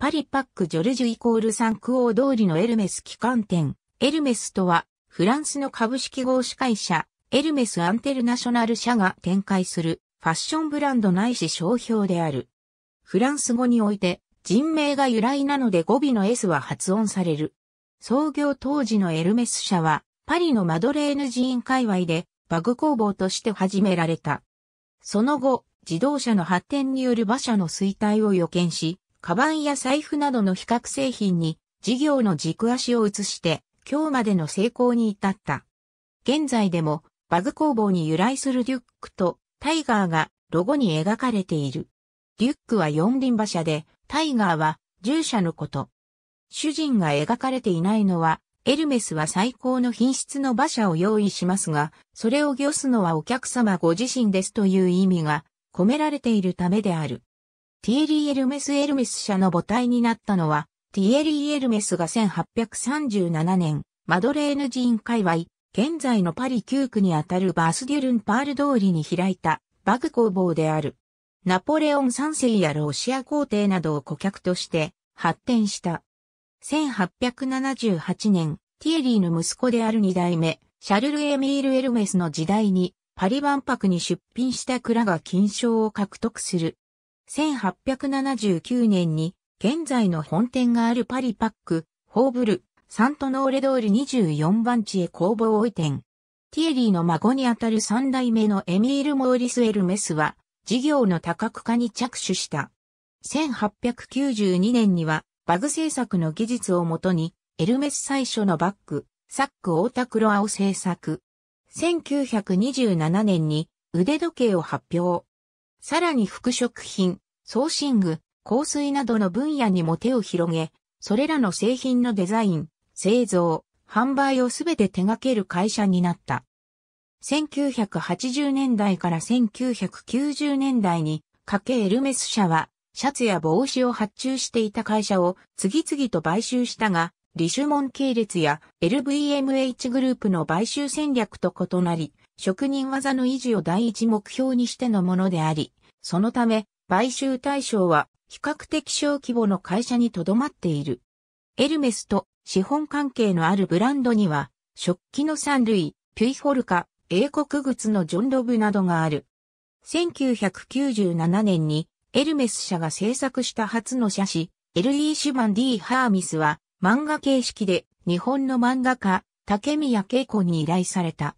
パリパックジョルジュイコールサンクオー通りのエルメス機関店。エルメスとは、フランスの株式合資会社、エルメスアンテルナショナル社が展開するファッションブランドないし商標である。フランス語において人名が由来なので語尾の S は発音される。創業当時のエルメス社はパリのマドレーヌ寺院界隈でバグ工房として始められた。その後、自動車の発展による馬車の衰退を予見し、カバンや財布などの比較製品に事業の軸足を移して今日までの成功に至った。現在でもバグ工房に由来するリュックとタイガーがロゴに描かれている。リュックは四輪馬車でタイガーは従者のこと。主人が描かれていないのはエルメスは最高の品質の馬車を用意しますが、それを御すのはお客様ご自身ですという意味が込められているためである。ティエリー・エルメス・エルメス社の母体になったのは、ティエリー・エルメスが1837年、マドレーヌ人界隈、現在のパリ9区にあたるバースデュルンパール通りに開いたバグ工房である。ナポレオン三世やロシア皇帝などを顧客として発展した。1878年、ティエリーの息子である二代目、シャルル・エミール・エルメスの時代に、パリ万博に出品した蔵が金賞を獲得する。1879年に現在の本店があるパリパック、ホーブル、サントノーレドール24番地へ工房を移転。ティエリーの孫にあたる三代目のエミール・モーリス・エルメスは、事業の多角化に着手した。1892年には、バグ製作の技術をもとに、エルメス最初のバッグ、サック・オータクロアを制作。1927年に腕時計を発表。さらに服飾品、送信具、香水などの分野にも手を広げ、それらの製品のデザイン、製造、販売をすべて手掛ける会社になった。1980年代から1990年代に、家計エルメス社は、シャツや帽子を発注していた会社を次々と買収したが、リシュモン系列や LVMH グループの買収戦略と異なり、職人技の維持を第一目標にしてのものであり、そのため、買収対象は比較的小規模の会社にとどまっている。エルメスと資本関係のあるブランドには、食器の三類、ピュイホルカ、英国靴のジョン・ロブなどがある。1997年にエルメス社が制作した初の写真、L.E. シュバン D. ハーミスは漫画形式で日本の漫画家、竹宮恵子に依頼された。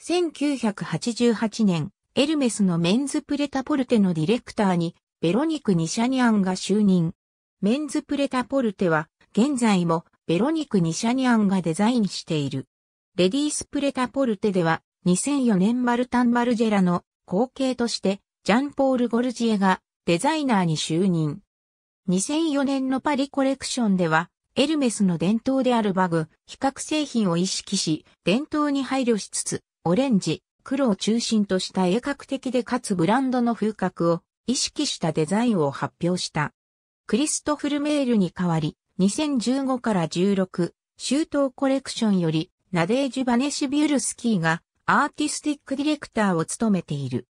1988年、エルメスのメンズプレタポルテのディレクターに、ベロニク・ニシャニアンが就任。メンズプレタポルテは、現在も、ベロニク・ニシャニアンがデザインしている。レディースプレタポルテでは、2004年マルタン・マルジェラの後継として、ジャンポール・ゴルジエがデザイナーに就任。2004年のパリコレクションでは、エルメスの伝統であるバグ、比較製品を意識し、伝統に配慮しつつ、オレンジ、黒を中心とした鋭角的でかつブランドの風格を意識したデザインを発表した。クリストフルメールに代わり、2015から16、周到コレクションより、ナデージュ・バネシビュルスキーがアーティスティックディレクターを務めている。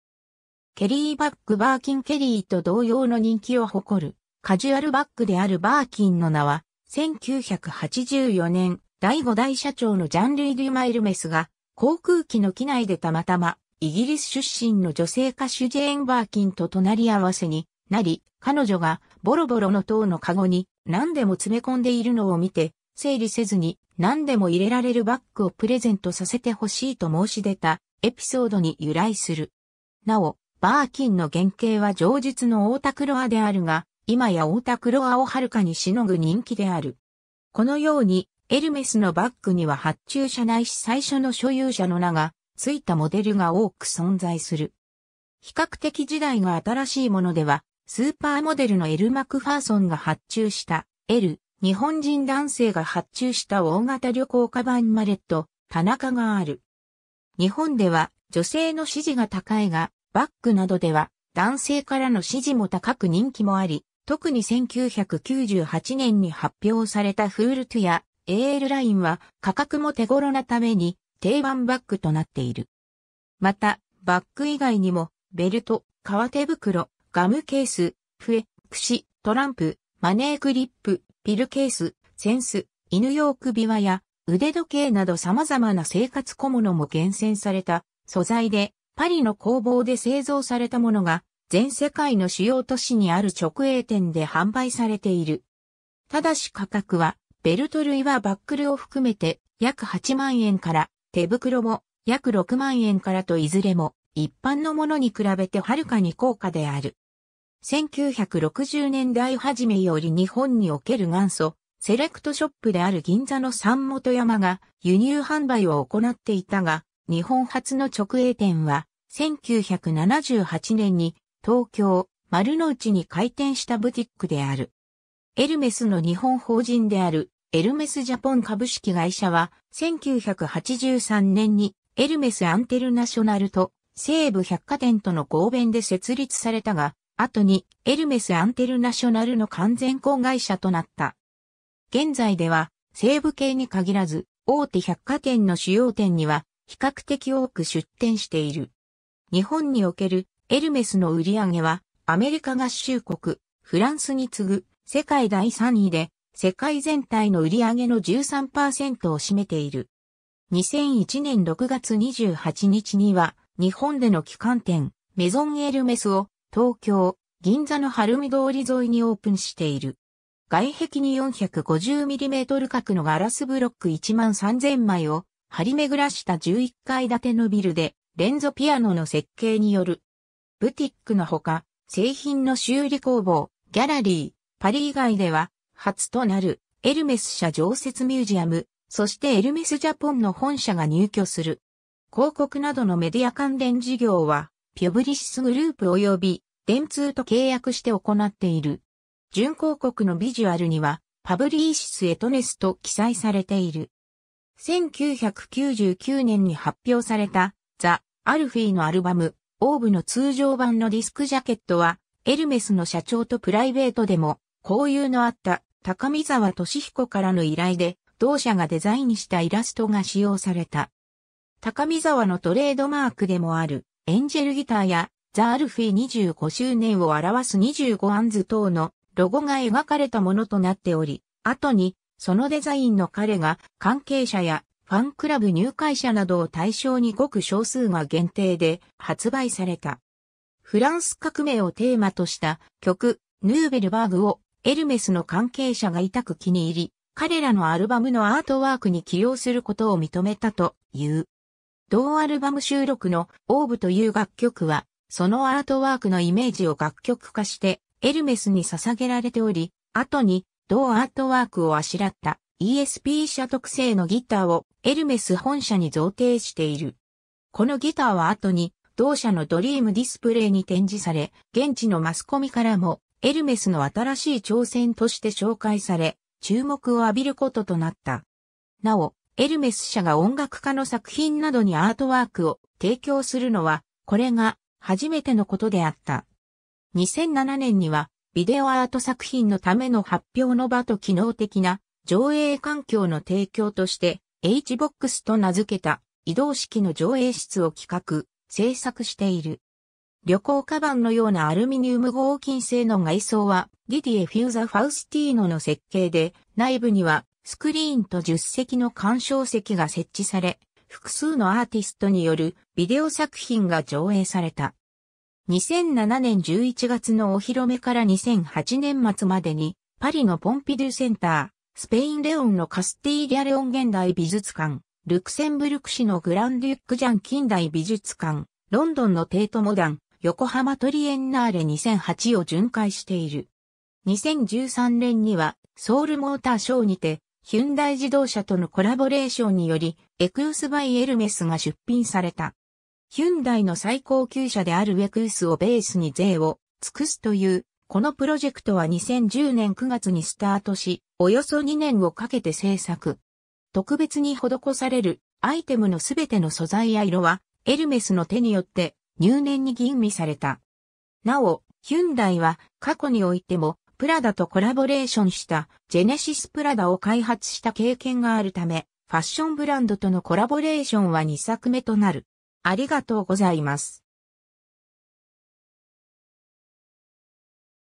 ケリーバッグバーキンケリーと同様の人気を誇るカジュアルバッグであるバーキンの名は1984年第5代社長のジャンルイ・デュマイルメスが航空機の機内でたまたま、イギリス出身の女性歌手ジェーン・バーキンと隣り合わせになり、彼女がボロボロの塔のカゴに何でも詰め込んでいるのを見て、整理せずに何でも入れられるバッグをプレゼントさせてほしいと申し出たエピソードに由来する。なお、バーキンの原型は上述のオータクロアであるが、今やオータクロアをはるかにしのぐ人気である。このように、エルメスのバッグには発注者ないし最初の所有者の名がついたモデルが多く存在する。比較的時代が新しいものでは、スーパーモデルのエル・マクファーソンが発注した、エル、日本人男性が発注した大型旅行カバンマレット、田中がある。日本では女性の支持が高いが、バッグなどでは男性からの支持も高く人気もあり、特に1998年に発表されたフールトゥや AL ラインは価格も手頃なために定番バッグとなっている。また、バッグ以外にも、ベルト、革手袋、ガムケース、笛、櫛、トランプ、マネークリップ、ピルケース、センス、犬用首輪や腕時計など様々な生活小物も厳選された素材で、パリの工房で製造されたものが全世界の主要都市にある直営店で販売されている。ただし価格はベルト類はバックルを含めて約8万円から手袋も約6万円からといずれも一般のものに比べてはるかに高価である。1960年代初めより日本における元祖、セレクトショップである銀座の三本山が輸入販売を行っていたが、日本初の直営店は1978年に東京丸の内に開店したブティックである。エルメスの日本法人であるエルメスジャポン株式会社は、1983年にエルメスアンテルナショナルと西部百貨店との合弁で設立されたが、後にエルメスアンテルナショナルの完全子会社となった。現在では、西部系に限らず、大手百貨店の主要店には、比較的多く出店している。日本におけるエルメスの売り上げは、アメリカ合衆国、フランスに次ぐ世界第3位で、世界全体の売上げの13%を占めている。2001年6月28日には、日本での旗艦店、メゾンエルメスを、東京、銀座の晴海通り沿いにオープンしている。外壁に 450mm 角のガラスブロック1万3000枚を張り巡らした11階建てのビルで、レンゾピアノの設計による。ブティックのほか、製品の修理工房、ギャラリー、パリ以外では、初となるエルメス社常設ミュージアム、そしてエルメスジャポンの本社が入居する。広告などのメディア関連事業は、ピュブリシスグループ及び電通と契約して行っている。準広告のビジュアルには、パブリーシスエトネスと記載されている。1999年に発表された、ザ・アルフィーのアルバム、オーブの通常版のディスクジャケットは、エルメスの社長とプライベートでも、交友のあった高見沢俊彦からの依頼で、同社がデザインしたイラストが使用された。高見沢のトレードマークでもある、エンジェルギターや、ザ・アルフィー25周年を表す25アンズ等のロゴが描かれたものとなっており、後に、そのデザインの彼が関係者やファンクラブ入会者などを対象にごく少数が限定で発売された。フランス革命をテーマとした曲、ヌーベルバーグをエルメスの関係者が痛く気に入り、彼らのアルバムのアートワークに起用することを認めたという。同アルバム収録のオーブという楽曲は、そのアートワークのイメージを楽曲化して、エルメスに捧げられており、後に同アートワークをあしらった ESP 社特製のギターをエルメス本社に贈呈している。このギターは後に同社のドリームディスプレイに展示され、現地のマスコミからもエルメスの新しい挑戦として紹介され、注目を浴びることとなった。なお、エルメス社が音楽家の作品などにアートワークを提供するのは、これが初めてのことであった。2007年には、ビデオアート作品のための発表の場と機能的な上映環境の提供として、HBOX と名付けた移動式の上映室を企画、制作している。旅行カバンのようなアルミニウム合金製の外装は、ディディエ・フューザ・ファウスティーノの設計で、内部にはスクリーンと10席の鑑賞席が設置され、複数のアーティストによるビデオ作品が上映された。2007年11月のお披露目から2008年末までに、パリのポンピドゥセンター、スペインレオンのカスティーリャレオン現代美術館、ルクセンブルク市のグランデュックジャン近代美術館、ロンドンのテートモダン、横浜トリエンナーレ2008を巡回している。2013年にはソウルモーターショーにてヒュンダイ自動車とのコラボレーションによりエクウスバイエルメスが出品された。ヒュンダイの最高級車であるエクウスをベースに税を尽くすというこのプロジェクトは2010年9月にスタートし、およそ2年をかけて制作。特別に施されるアイテムのすべての素材や色は、エルメスの手によって入念に吟味された。なお、ヒュンダイは過去においてもプラダとコラボレーションしたジェネシスプラダを開発した経験があるため、ファッションブランドとのコラボレーションは2作目となる。ありがとうございます。